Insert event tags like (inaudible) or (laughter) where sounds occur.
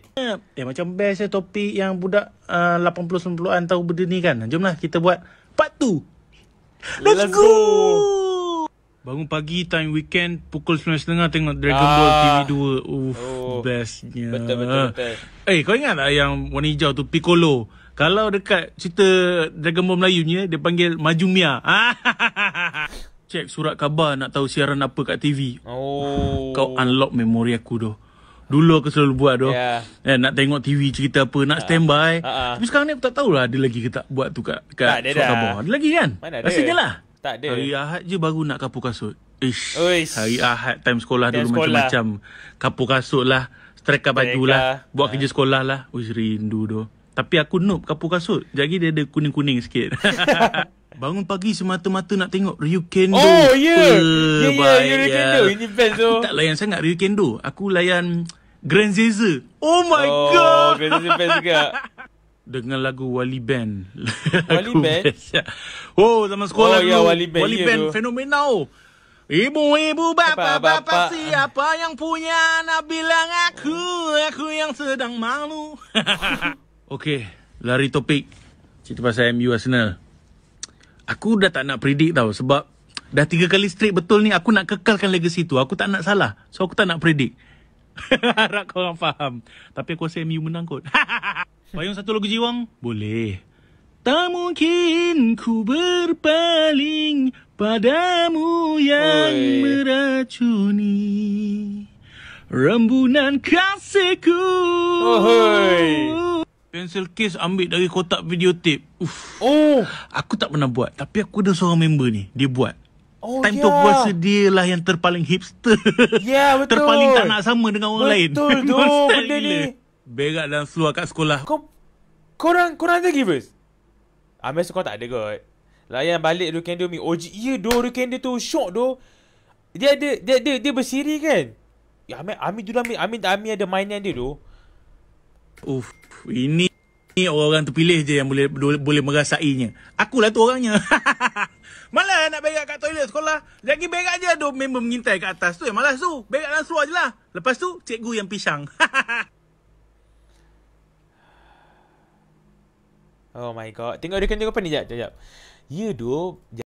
Okay. Eh macam best je eh topik yang budak ah, uh, 80-90an tahu benda ni kan. Jomlah kita buat part 2. Let's, Let's go. go. Bangun pagi time weekend pukul 9.30 tengok Dragon ah. Ball TV 2. Uf, oh. bestnya. Betul, betul, betul. Eh, kau ingat tak yang warna hijau tu Piccolo? Kalau dekat cerita Dragon Ball Melayu ni, dia panggil Majumia. (laughs) Cek surat khabar nak tahu siaran apa kat TV. Oh. Kau unlock memori aku doh. Dulu aku selalu buat tu. Yeah. Ya, eh, nak tengok TV cerita apa, nak uh. standby. Uh-uh. Tapi sekarang ni aku tak tahulah ada lagi ke tak buat tu kat kat tak, dia dah. Ada lagi kan? Rasanya lah. Tak ada. Hari Ahad je baru nak kapu kasut. Ish. Uish. Hari Ahad time sekolah time dulu macam-macam. Kapu kasut lah, streka baju lah, lah, buat uh. kerja sekolah lah. Uish, rindu tu. Tapi aku noob kapu kasut. Jadi dia ada kuning-kuning sikit. (laughs) Bangun pagi semata-mata nak tengok Ryukendo. Oh, yeah. Uh, yeah, yeah, yeah, Ini best, Aku tak layan sangat Ryukendo. Aku layan... Grand Zeza. Oh my oh, god. Oh, Grand Zeza best juga. (laughs) Dengan lagu Wali Band. Wali Band? Best. Ya. Oh, zaman sekolah oh, ya, dulu. Yeah, Wali ya, Band, Wali yeah, fenomena. Ibu, ibu, bapa, bapa, siapa yang punya anak bilang aku, aku yang sedang malu. (laughs) okay, lari topik. Cerita pasal MU Arsenal. Aku dah tak nak predict tau sebab dah tiga kali straight betul ni aku nak kekalkan legacy tu. Aku tak nak salah. So aku tak nak predict. (laughs) Harap korang faham. Tapi aku rasa MU menang kot. (laughs) Payung satu lagu jiwang? Boleh. Tak mungkin ku berpaling padamu yang Oi. meracuni. Rembunan kasihku. Ohoi. Pencil case ambil dari kotak videotape. Uf. Oh. Aku tak pernah buat. Tapi aku ada seorang member ni. Dia buat. Oh, time yeah. to verse dia lah yang terpaling hipster. Yeah, (laughs) betul. terpaling tak nak sama dengan orang betul, lain. Betul (laughs) tu, benda ni. Berak dan seluar kat sekolah. Kau, korang, korang ada give us? Ambil ah, tak ada kot. Layan balik Rukendo Mi. Oh, ya doh Rukendo tu. shock do. Dia ada, dia, dia, dia bersiri kan? Ya, Amin, Amin dulu Amin. Amin, Amin ada mainan dia do. Uff, ini, ini orang-orang terpilih je yang boleh boleh merasainya. Akulah tu orangnya. (laughs) Malah nak berak kat toilet sekolah. Lagi berak je ada member mengintai kat atas tu. Yang eh, malas tu. Berak dalam seluar je lah. Lepas tu, cikgu yang pisang. (laughs) oh my god. Tengok dia kena kan apa ni? Sekejap, sekejap. Ya, duk.